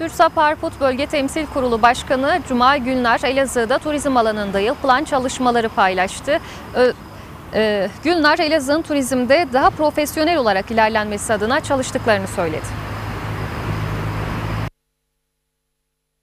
TÜRSAP Arput Bölge Temsil Kurulu Başkanı Cuma Gülnar Elazığ'da turizm alanında yapılan çalışmaları paylaştı. Ö ee, Gülnar Elazığ'ın turizmde daha profesyonel olarak ilerlenmesi adına çalıştıklarını söyledi.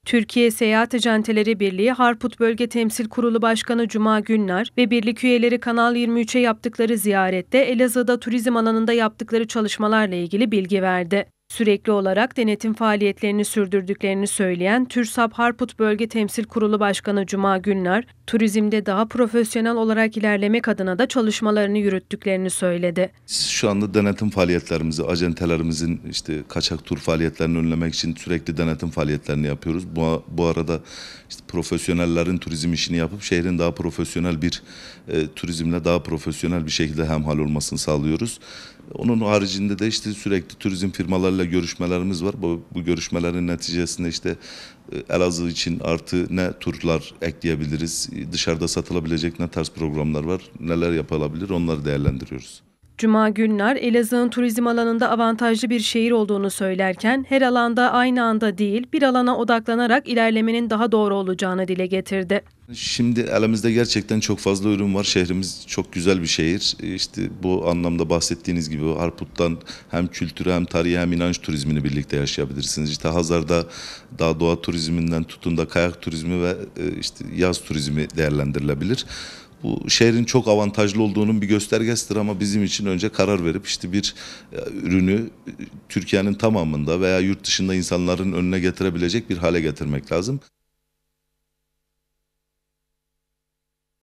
Türkiye Seyahat Acenteleri Birliği Harput Bölge Temsil Kurulu Başkanı Cuma Günler ve birlik üyeleri Kanal 23'e yaptıkları ziyarette Elazığ'da turizm alanında yaptıkları çalışmalarla ilgili bilgi verdi. Sürekli olarak denetim faaliyetlerini sürdürdüklerini söyleyen TÜRSAP Harput Bölge Temsil Kurulu Başkanı Cuma Günler, turizmde daha profesyonel olarak ilerlemek adına da çalışmalarını yürüttüklerini söyledi. Şu anda denetim faaliyetlerimizi, acentelerimizin işte kaçak tur faaliyetlerini önlemek için sürekli denetim faaliyetlerini yapıyoruz. Bu, bu arada işte profesyonellerin turizm işini yapıp şehrin daha profesyonel bir e, turizmle daha profesyonel bir şekilde hemhal olmasını sağlıyoruz. Onun haricinde de işte sürekli turizm firmalarıyla görüşmelerimiz var. Bu, bu görüşmelerin neticesinde işte e, Elazığ için artı ne turlar ekleyebiliriz, dışarıda satılabilecek ne tarz programlar var, neler yapılabilir onları değerlendiriyoruz. Cuma günler Elazığ'ın turizm alanında avantajlı bir şehir olduğunu söylerken her alanda aynı anda değil bir alana odaklanarak ilerlemenin daha doğru olacağını dile getirdi. Şimdi elimizde gerçekten çok fazla ürün var. Şehrimiz çok güzel bir şehir. İşte bu anlamda bahsettiğiniz gibi Harput'tan hem kültürü hem tarihi hem inanç turizmini birlikte yaşayabilirsiniz. İşte Hazar'da daha doğa turizminden tutun da kayak turizmi ve e, işte yaz turizmi değerlendirilebilir bu şehrin çok avantajlı olduğunun bir göstergesidir ama bizim için önce karar verip işte bir e, ürünü e, Türkiye'nin tamamında veya yurt dışında insanların önüne getirebilecek bir hale getirmek lazım.